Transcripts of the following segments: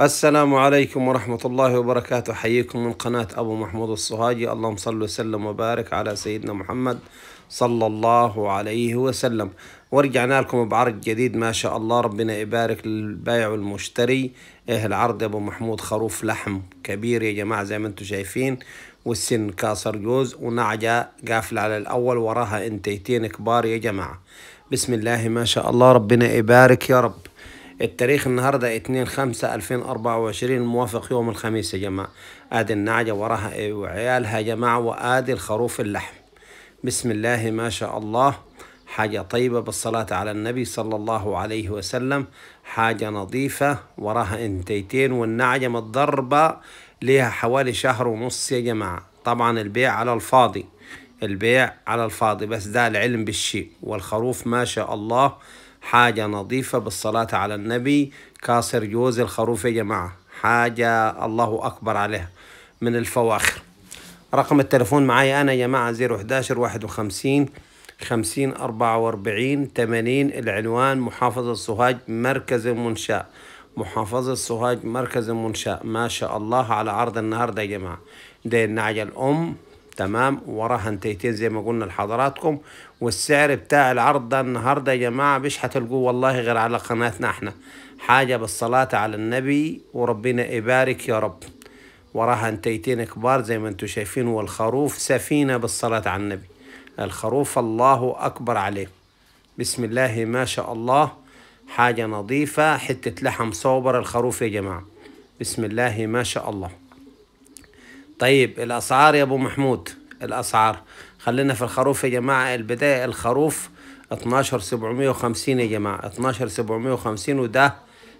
السلام عليكم ورحمة الله وبركاته حييكم من قناة أبو محمود الصهاجي اللهم صل وسلم وبارك على سيدنا محمد صلى الله عليه وسلم ورجعنا لكم بعرض جديد ما شاء الله ربنا يبارك للبائع والمشتري إيه العرض أبو محمود خروف لحم كبير يا جماعة زي ما انتم شايفين والسن كاسر جوز ونعجة قافلة على الأول وراها انتيتين كبار يا جماعة بسم الله ما شاء الله ربنا يبارك يا رب التاريخ النهاردة اتنين خمسة الفين اربعة وعشرين موافق يوم الخميس يا جماعة آدي النعجة وراها إيه، وعيالها يا جماعة وآدي الخروف اللحم بسم الله ما شاء الله حاجة طيبة بالصلاة على النبي صلى الله عليه وسلم حاجة نظيفة وراها انتيتين والنعجة متضربة ليها حوالي شهر ونص يا جماعة طبعا البيع على الفاضي البيع على الفاضي بس ده العلم بالشيء والخروف ما شاء الله حاجة نظيفة بالصلاة على النبي كاسر جوز الخروف يا جماعة حاجة الله أكبر عليها من الفواخر رقم التلفون معايا أنا يا جماعة 011 51 50 44 80 العنوان محافظة سوهاج مركز المنشأ محافظة سوهاج مركز المنشأ ما شاء الله على عرض النهاردة يا جماعة دي النعجة الأم تمام وراها انتيتين زي ما قلنا لحضراتكم والسعر بتاع العرض ده النهارده يا جماعه مش هتلقوه والله غير على قناتنا احنا حاجه بالصلاه على النبي وربنا يبارك يا رب وراها انتيتين كبار زي ما انتم شايفين والخروف سفينه بالصلاه على النبي الخروف الله اكبر عليه بسم الله ما شاء الله حاجه نظيفه حته لحم صوبر الخروف يا جماعه بسم الله ما شاء الله طيب الاسعار يا ابو محمود الاسعار خلينا في الخروف يا جماعه البدايه الخروف 12750 يا جماعه 12750 وده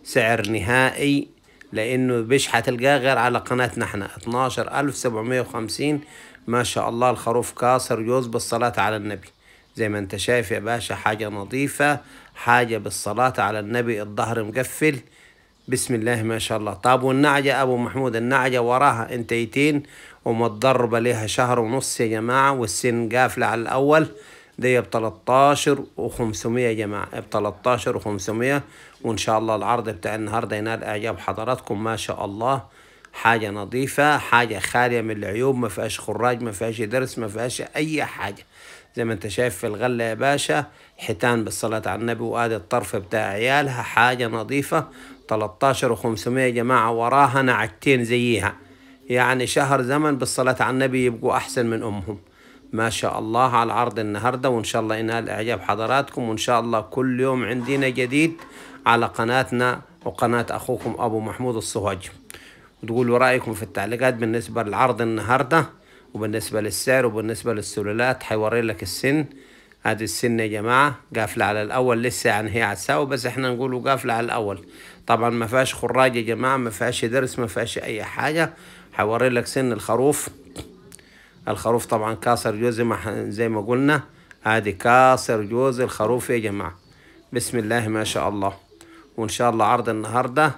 سعر نهائي لانه مش هتلقاه غير على قناتنا احنا 12750 ما شاء الله الخروف كاسر يوز بالصلاه على النبي زي ما انت شايف يا باشا حاجه نظيفه حاجه بالصلاه على النبي الظهر مقفل بسم الله ما شاء الله طاب والنعجة أبو محمود النعجة وراها انتيتين ومتضربة لها شهر ونص يا جماعة والسن قافلة على الأول دي ب 13 و500 يا جماعة ب 13 و500 وإن شاء الله العرض بتاع النهاردة ينال إعجاب حضراتكم ما شاء الله حاجة نظيفة حاجة خالية من العيوب ما فيهاش خراج ما فيهاش درس ما فيهاش أي حاجة زي ما انت شايف في الغلة يا باشا حيتان بالصلاة على النبي وادي الطرف بتاع عيالها حاجة نظيفة 13 و500 يا جماعة وراها نعجتين زيها يعني شهر زمن بالصلاة على النبي يبقوا أحسن من أمهم ما شاء الله على العرض النهاردة وإن شاء الله ينال إعجاب حضراتكم وإن شاء الله كل يوم عندنا جديد على قناتنا وقناة أخوكم أبو محمود الصهاج وتقولوا رأيكم في التعليقات بالنسبة للعرض النهارده وبالنسبة للسعر وبالنسبة للسلولات هيوري لك السن ادي السن يا جماعة قافلة على الاول لسه يعني هي عساو بس احنا نقوله قافلة على الاول طبعا ما فيهاش خراج يا جماعة ما فيهاش درس ما فيهاش اي حاجة هيوري لك سن الخروف الخروف طبعا كاسر جوزي زي ما قلنا ادي كاسر جوز الخروف يا جماعة بسم الله ما شاء الله وان شاء الله عرض النهارده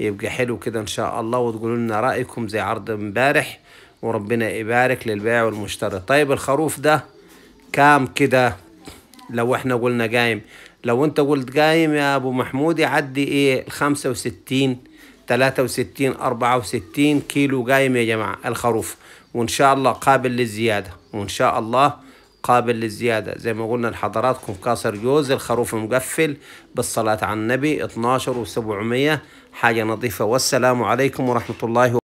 يبقى حلو كده ان شاء الله وتقولوا لنا رايكم زي عرض امبارح وربنا يبارك للبيع والمشتري طيب الخروف ده كام كده لو احنا قلنا قايم لو انت قلت قايم يا ابو محمود يعدي ايه الخمسة وستين تلاتة وستين أربعة وستين كيلو قايم يا جماعة الخروف وإن شاء الله قابل للزيادة وإن شاء الله قابل للزيادة زي ما قلنا لحضراتكم كاسر جوز الخروف مقفل بالصلاة على النبي 12 و700 حاجة نظيفة والسلام عليكم ورحمة الله